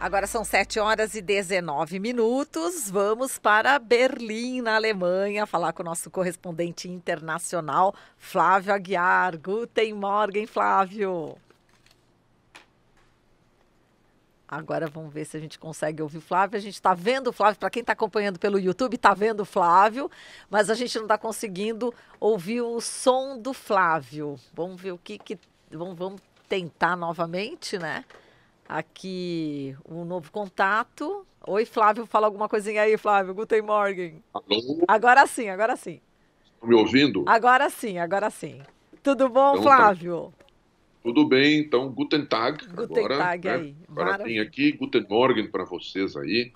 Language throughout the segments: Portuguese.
Agora são 7 horas e 19 minutos. Vamos para Berlim, na Alemanha, falar com o nosso correspondente internacional, Flávio Aguiar. Guten Morgen, Flávio. Agora vamos ver se a gente consegue ouvir o Flávio. A gente está vendo o Flávio, para quem está acompanhando pelo YouTube, está vendo o Flávio, mas a gente não está conseguindo ouvir o som do Flávio. Vamos ver o que. que... Vamos, vamos tentar novamente, né? aqui um novo contato. Oi, Flávio, fala alguma coisinha aí, Flávio. Guten Morgen. Agora sim, agora sim. Estão tá me ouvindo? Agora sim, agora sim. Tudo bom, então, tá. Flávio? Tá... Tudo bem, então, Guten Tag. Guten agora, Tag né? aí. Para mim tem aqui Guten Morgen para vocês aí.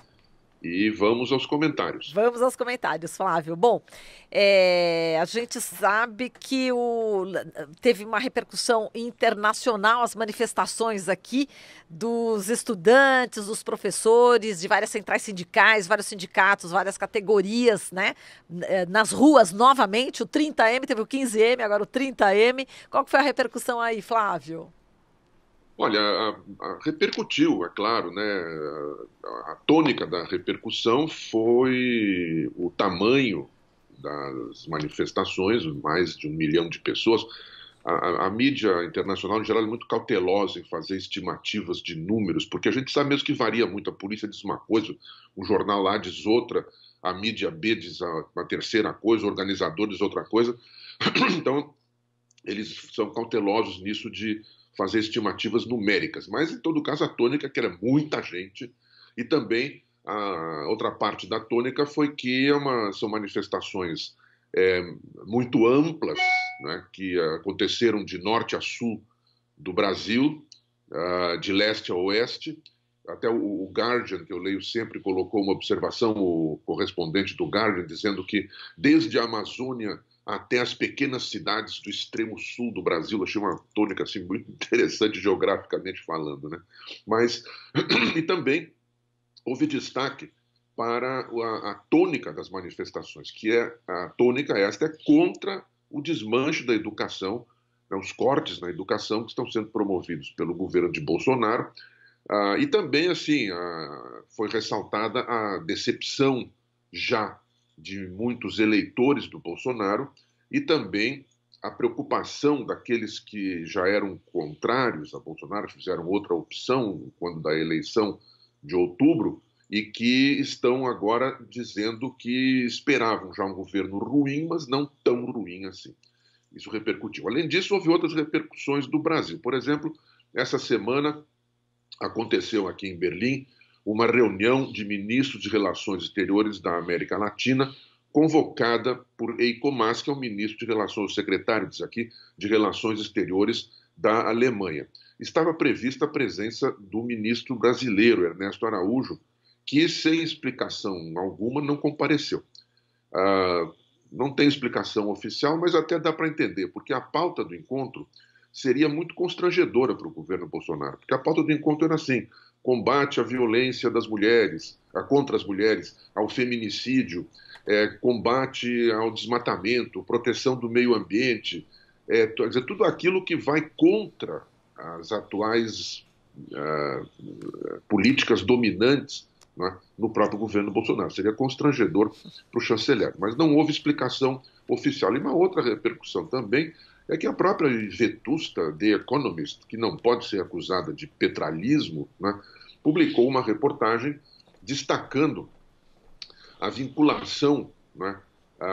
E vamos aos comentários. Vamos aos comentários, Flávio. Bom, é, a gente sabe que o, teve uma repercussão internacional as manifestações aqui dos estudantes, dos professores, de várias centrais sindicais, vários sindicatos, várias categorias, né? É, nas ruas novamente, o 30M, teve o 15M, agora o 30M. Qual que foi a repercussão aí, Flávio? Olha, a, a repercutiu, é claro, né? A, a, tônica da repercussão foi o tamanho das manifestações, mais de um milhão de pessoas. A, a mídia internacional, em geral, é muito cautelosa em fazer estimativas de números, porque a gente sabe mesmo que varia muito. A polícia diz uma coisa, o jornal A diz outra, a mídia B diz uma terceira coisa, o organizador diz outra coisa. Então, eles são cautelosos nisso de fazer estimativas numéricas, mas em todo caso a tônica que era muita gente e também a outra parte da tônica foi que é uma, são manifestações é, muito amplas né, que aconteceram de norte a sul do Brasil, uh, de leste a oeste. Até o, o Guardian, que eu leio sempre, colocou uma observação, o correspondente do Guardian, dizendo que desde a Amazônia até as pequenas cidades do extremo sul do Brasil. Eu achei uma tônica assim, muito interessante geograficamente falando. Né? Mas, e também houve destaque para a, a, tônica das manifestações, que é a tônica esta é contra o desmanche da educação, né, os cortes na educação que estão sendo promovidos pelo governo de Bolsonaro. Ah, e também, assim, ah, foi ressaltada a decepção já de muitos eleitores do Bolsonaro e também a preocupação daqueles que já eram contrários a Bolsonaro, fizeram outra opção quando da eleição de outubro e que estão agora dizendo que esperavam já um governo ruim, mas não tão ruim assim. Isso repercutiu. Além disso, houve outras repercussões do Brasil. Por exemplo, essa semana aconteceu aqui em Berlim uma reunião de ministros de Relações Exteriores da América Latina, convocada por Eiko Maas, que é o ministro de Relações, secretário disso aqui, de Relações Exteriores da Alemanha. Estava prevista a presença do ministro brasileiro, Ernesto Araújo, que, sem explicação alguma, não compareceu. Ah, não tem explicação oficial, mas até dá para entender, porque a pauta do encontro seria muito constrangedora para o governo Bolsonaro, porque a pauta do encontro era assim: combate à violência das mulheres, contra as mulheres, ao feminicídio, é, combate ao desmatamento, proteção do meio ambiente, é, dizer, tudo aquilo que vai contra as atuais uh, políticas dominantes né, no próprio governo Bolsonaro. Seria constrangedor para o chanceler, mas não houve explicação oficial. E uma outra repercussão também é que a própria vetusta The Economist, que não pode ser acusada de petralismo, né, publicou uma reportagem destacando a vinculação né, a,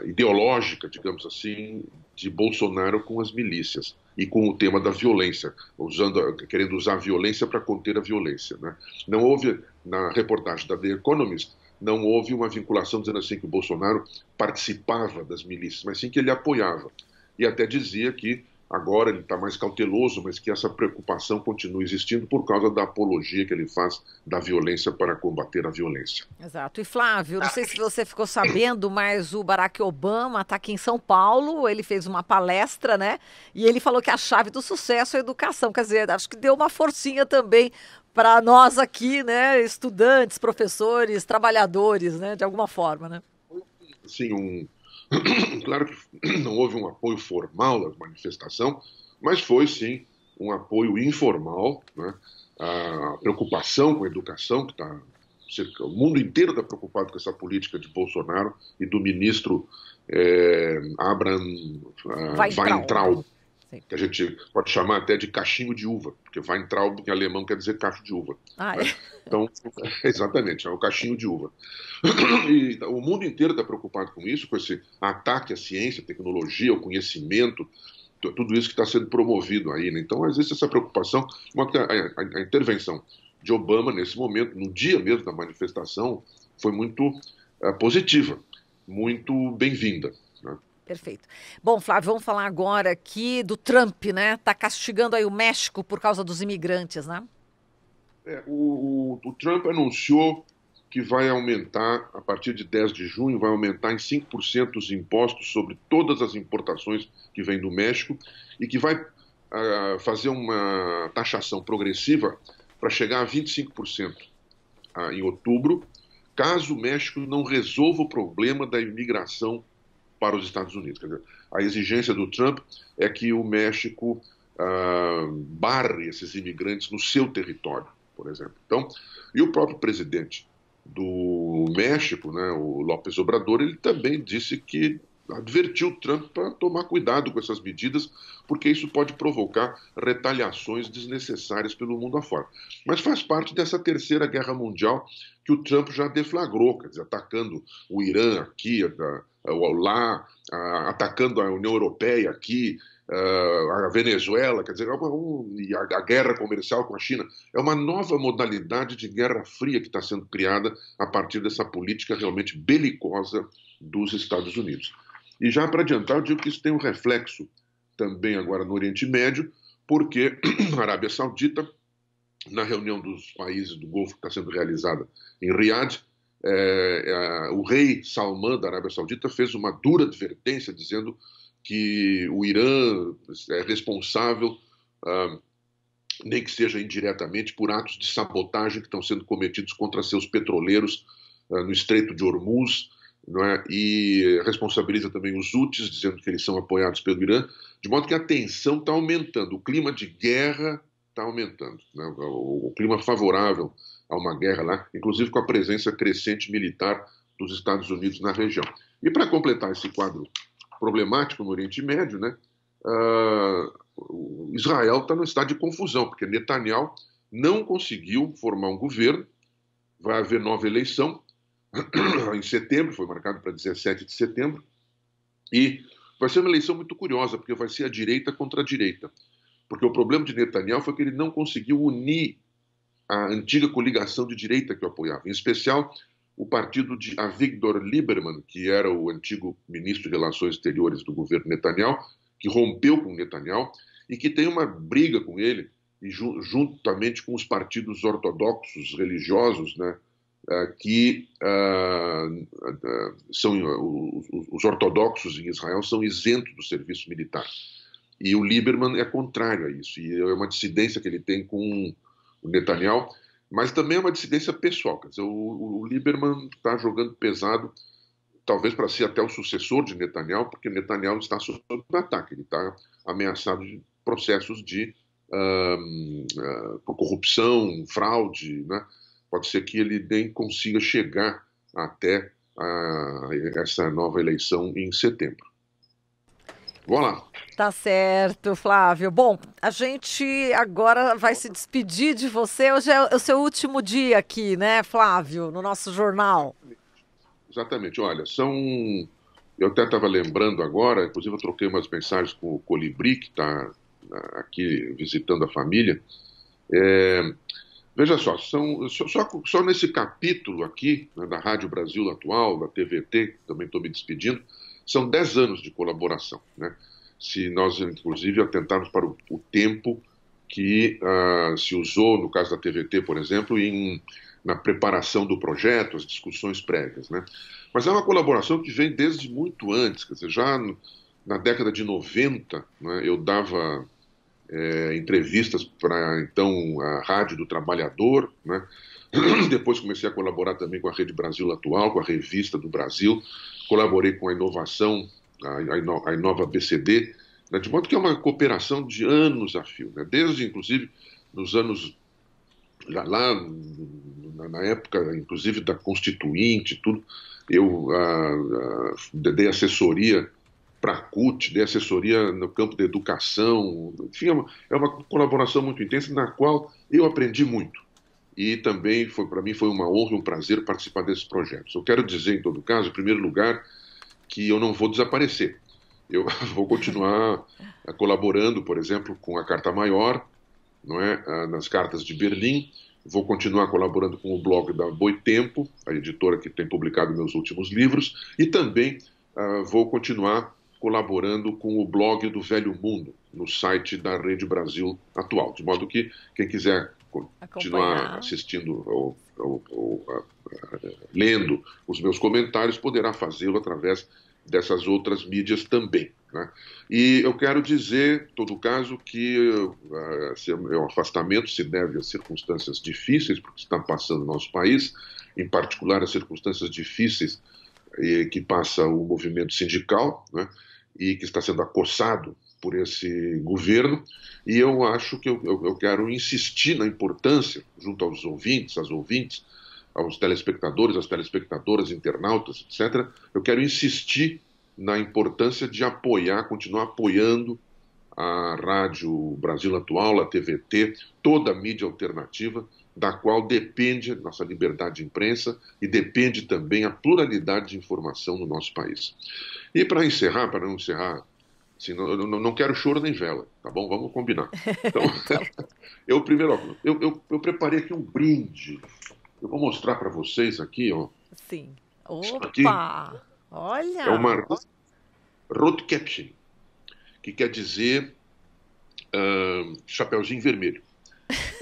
a ideológica, digamos assim, de Bolsonaro com as milícias e com o tema da violência, usando, querendo usar a violência para conter a violência. Né? Não houve, na reportagem da The Economist, não houve uma vinculação dizendo assim que o Bolsonaro participava das milícias, mas sim que ele apoiava. E até dizia que agora ele está mais cauteloso, mas que essa preocupação continua existindo por causa da apologia que ele faz da violência para combater a violência. Exato. E Flávio, não sei se você ficou sabendo, mas o Barack Obama está aqui em São Paulo, ele fez uma palestra, né? E ele falou que a chave do sucesso é a educação. Quer dizer, acho que deu uma forcinha também para nós aqui, né, estudantes, professores, trabalhadores, né, de alguma forma, né? Sim, um... claro que não houve um apoio formal da manifestação, mas foi sim um apoio informal, né? A preocupação com a educação que está o mundo inteiro está preocupado com essa política de Bolsonaro e do ministro é, Abraham uh, Weintraub. Weintraub. Que a gente pode chamar até de cachinho de uva, porque vai entrar em alemão quer dizer cacho de uva. Ah, né? é. Então, exatamente, é o cachinho de uva. E então, o mundo inteiro está preocupado com isso, com esse ataque à ciência, à tecnologia, ao conhecimento, tudo isso que está sendo promovido aí. Né? Então, existe essa preocupação, uma, a, a, a intervenção de Obama nesse momento, no dia mesmo da manifestação, foi muito uh, positiva, muito bem-vinda. Né? Perfeito. Bom, Flávio, vamos falar agora aqui do Trump, né? Está castigando aí o México por causa dos imigrantes, né? É, o, o, Trump anunciou que vai aumentar, a partir de 10 de junho, vai aumentar em 5% os impostos sobre todas as importações que vêm do México e que vai uh, fazer uma taxação progressiva para chegar a 25% uh, ah, em outubro, caso o México não resolva o problema da imigração para os Estados Unidos. Dizer, a exigência do Trump é que o México ah, barre esses imigrantes no seu território, por exemplo. Então, e o próprio presidente do México, né, o López Obrador, ele também disse que advertiu o Trump para tomar cuidado com essas medidas, porque isso pode provocar retaliações desnecessárias pelo mundo afora. Mas faz parte dessa terceira guerra mundial que o Trump já deflagrou, quer dizer, atacando o Irã aqui, eh, lá, atacando a União Europeia aqui, eh, a Venezuela, quer dizer, é a guerra comercial com a China. É uma nova modalidade de guerra fria que está sendo criada a partir dessa política realmente belicosa dos Estados Unidos. E já para adiantar, eu digo que isso tem um reflexo também agora no Oriente Médio, porque a Arábia Saudita, na reunião dos países do Golfo que está sendo realizada em Riad, é, é, o rei Salman da Arábia Saudita fez uma dura advertência dizendo que o Irã é responsável, ah, nem que seja indiretamente, por atos de sabotagem que estão sendo cometidos contra seus petroleiros ah, no Estreito de Hormuz, é? e responsabiliza também os Houthis, dizendo que eles são apoiados pelo Irã, de modo que a tensão está aumentando, o clima de guerra está aumentando, né? o, o, clima favorável uma guerra lá, inclusive com a presença crescente militar dos Estados Unidos na região. E para completar esse quadro problemático no Oriente Médio, né, uh, Israel está num estado de confusão, porque Netanyahu não conseguiu formar um governo, vai haver nova eleição em setembro, foi marcado para 17 de setembro, e vai ser uma eleição muito curiosa, porque vai ser a direita contra a direita. Porque o problema de Netanyahu foi que ele não conseguiu unir a antiga coligação de direita que o apoiava, em especial o partido de Avigdor Lieberman, que era o antigo ministro de Relações Exteriores do governo Netanyahu, que rompeu com Netanyahu e que tem uma briga com ele, e juntamente com os partidos ortodoxos religiosos, né, eh, que uh, são os ortodoxos em Israel são isentos do serviço militar. E o Lieberman é contrário a isso, e é uma dissidência que ele tem com Netanyahu, mas também é uma dissidência pessoal. Quer dizer, o, o Lieberman está jogando pesado, talvez para ser até o sucessor de Netanyahu, porque Netanyahu está sob ataque, ele está ameaçado de processos de uh, corrupção, fraude, né? pode ser que ele nem consiga chegar até a, essa nova eleição em setembro. Vamos lá. Tá certo, Flávio. Bom, a gente agora vai se despedir de você. Hoje é o seu último dia aqui, né, Flávio, no nosso jornal. Exatamente. Olha, são. Eu até estava lembrando agora, inclusive eu troquei umas mensagens com o Colibri, que está né, aqui visitando a família. É... Veja só, são, só, só, só nesse capítulo aqui, né, da Rádio Brasil Atual, da TVT, também estou me despedindo, são 10 anos de colaboração. Né? se nós, inclusive, atentarmos para o, o tempo que uh, se usou, no caso da TVT, por exemplo, em, na preparação do projeto, as discussões prévias. Né? Mas é uma colaboração que vem desde muito antes, quer dizer, já no, na década de 90, né, eu dava é, entrevistas para, então, a Rádio do Trabalhador, né? depois comecei a colaborar também com a Rede Brasil Atual, com a Revista do Brasil, colaborei com a Inovação a, Inova BCD, né, de modo que é uma cooperação de anos a fio, né, desde inclusive nos anos lá na, época, inclusive da Constituinte, tudo, eu a, a, dei assessoria para a CUT, dei assessoria no campo da educação, enfim, é uma, é uma colaboração muito intensa na qual eu aprendi muito. E também foi para mim foi uma honra e um prazer participar desses projetos. Eu quero dizer, em todo caso, em primeiro lugar, que eu não vou desaparecer. Eu vou continuar eh, colaborando, por exemplo, com a Carta Maior, não é? Ah, nas cartas de Berlim, vou continuar colaborando com o blog da Boitempo, a editora que tem publicado meus últimos livros, e também uh, vou continuar colaborando com o blog do Velho Mundo, no site da Rede Brasil atual. De modo que quem quiser continuar assistindo ou, ou, ou ah, eh, lendo os meus comentários, poderá fazê-lo através dessas outras mídias também. Né? E eu quero dizer, em todo caso, que o eh, é meu é afastamento se deve a circunstâncias difíceis que está passando no nosso país, em particular as circunstâncias difíceis eh, que passa o movimento sindical né? e que está sendo acossado por esse governo. E eu acho que eu, eu, eu quero insistir na importância, junto aos ouvintes, às ouvintes, aos telespectadores, às telespectadoras, internautas, etc., eu quero insistir na importância de apoiar, continuar apoiando a Rádio Brasil Atual, a TVT, toda a mídia alternativa, da qual depende nossa liberdade de imprensa e depende também a pluralidade de informação no nosso país. E para encerrar, para não encerrar, assim, não, não, quero choro nem vela, tá bom? Vamos combinar. Então, tá eu primeiro, eu, eu, eu preparei aqui um brinde eu vou mostrar para vocês aqui, ó. Sim. Opa! Aqui olha! É uma road caption, que quer dizer uh, vermelho.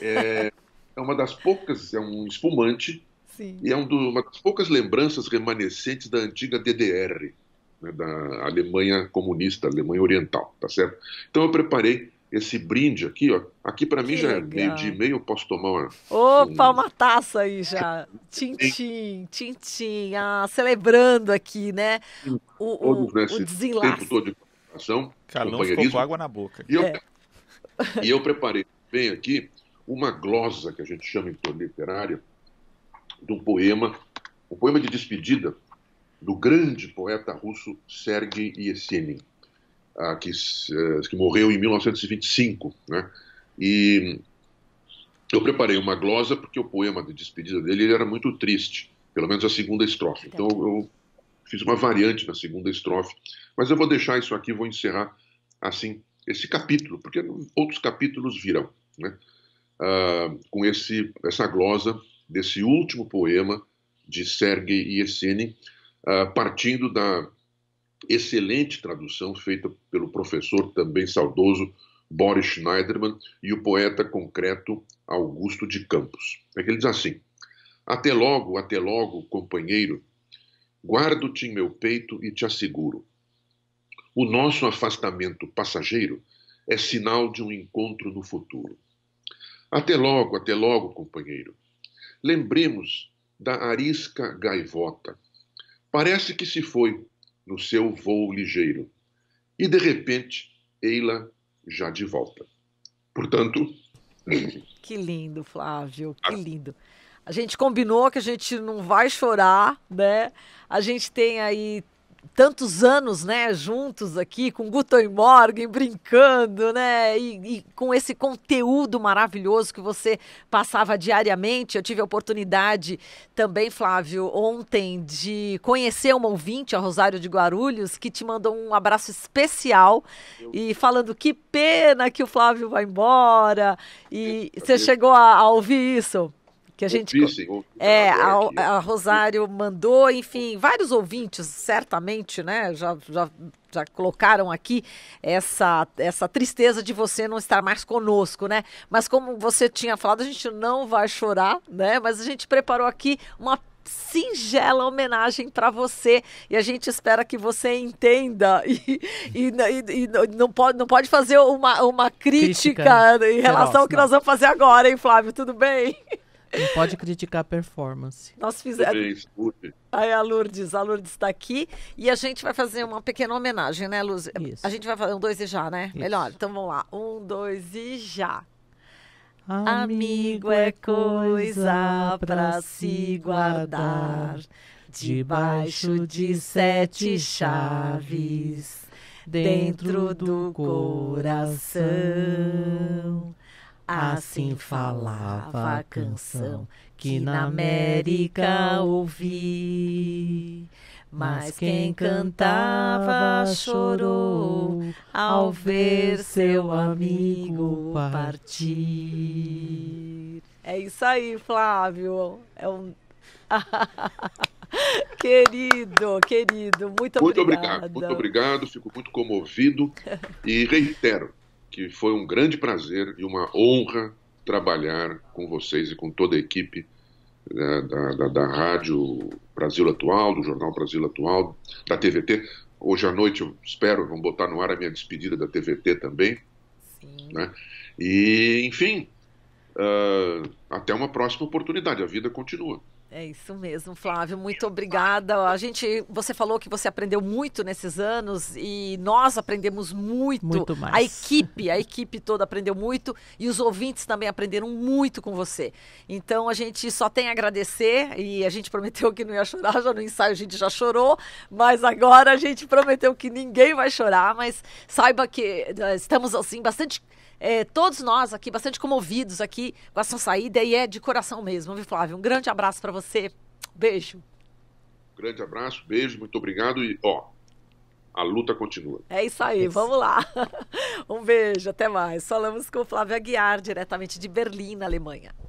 É, é, uma das poucas, é um espumante, Sim. e é um do, uma das poucas lembranças remanescentes da antiga DDR, né, da Alemanha comunista, Alemanha Oriental, tá certo? Então eu preparei esse brinde aqui, ó. Aqui para mim já é meio de e meio, posso tomar uma. Opa, um... uma taça aí já. Tintim, tintim. Ah, celebrando aqui, né? O, todo o, o desenlace. tempo todo de comunicação. Carlão com água na boca. E eu, é. e eu preparei bem aqui uma glosa, que a gente chama em literária, de um poema, um poema de despedida do grande poeta russo Sergei Yesenin ah, que, eh, que morreu em 1925. Né? E eu preparei uma glosa porque o poema de despedida dele era muito triste, pelo menos a segunda estrofe. Então eu fiz uma variante na segunda estrofe, mas eu vou deixar isso aqui, vou encerrar assim esse capítulo, porque outros capítulos virão, né? ah, com esse essa glosa desse último poema de Sergei Yesenin, ah, partindo da excelente tradução feita pelo professor também saudoso Boris Schneiderman e o poeta concreto Augusto de Campos. É que ele diz assim: Até logo, até logo, companheiro, guardo-te em meu peito e te asseguro. O nosso afastamento passageiro é sinal de um encontro no futuro. Até logo, até logo, companheiro. Lembremos da arisca gaivota. Parece que se foi, no seu voo ligeiro. E de repente, Eila já de volta. Portanto. Que lindo, Flávio, que ah. lindo. A gente combinou que a gente não vai chorar, né? A gente tem aí tantos anos, né, juntos aqui com Guto e Morgan, brincando, né, e, e, com esse conteúdo maravilhoso que você passava diariamente. Eu tive a oportunidade também, Flávio, ontem de conhecer uma ouvinte, a Rosário de Guarulhos, que te mandou um abraço especial eu... e falando que pena que o Flávio vai embora. E eu... você chegou a, a ouvir isso? que a gente ouvissem, ouvissem é a, né? a, Rosário mandou, enfim, vários ouvintes certamente, né, já, já, já colocaram aqui essa essa tristeza de você não estar mais conosco, né? Mas como você tinha falado, a gente não vai chorar, né? Mas a gente preparou aqui uma singela homenagem para você e a gente espera que você entenda e, e, e, e, não, pode, não pode fazer uma, uma crítica, né? crítica em relação ao que não. nós vamos fazer agora, hein, Flávio? Tudo bem? Não pode criticar a performance. Nós fizemos. Aí a Lourdes, a Lourdes está aqui e a gente vai fazer uma pequena homenagem, né, Luz? Isso. A gente vai fazer um dois e já, né? Isso. Melhor. Então vamos lá. Um, dois e já. Amigo, Amigo é, é coisa para se guardar debaixo de sete chaves dentro do coração. Assim, assim falava a canção que na América ouvi. Mas quem cantava chorou ao ver seu amigo partir. É isso aí, Flávio. É um. querido, querido, muito, muito obrigado. Muito obrigado, fico muito comovido e reitero que foi um grande prazer e uma honra trabalhar com vocês e com toda a equipe né, da, da, da Rádio Brasil Atual, do Jornal Brasil Atual, da TVT. Hoje à noite, eu espero, vão botar no ar a minha despedida da TVT também. Sim. Né? E, enfim, uh, até uma próxima oportunidade. A vida continua. É isso mesmo, Flávio. Muito obrigada. A gente, você falou que você aprendeu muito nesses anos e nós aprendemos muito. Muito mais. A equipe, a equipe toda aprendeu muito e os ouvintes também aprenderam muito com você. Então a gente só tem a agradecer e a gente prometeu que não ia chorar. Já no ensaio a gente já chorou, mas agora a gente prometeu que ninguém vai chorar. Mas saiba que eh, estamos assim bastante é, todos nós aqui, bastante comovidos aqui com a sua saída e é de coração mesmo, viu, Flávio? Um grande abraço para você. Beijo. Grande abraço, beijo, muito obrigado e, ó, a luta continua. É isso aí, é vamos lá. Um beijo, até mais. Falamos com Flávia Aguiar, diretamente de Berlim, na Alemanha.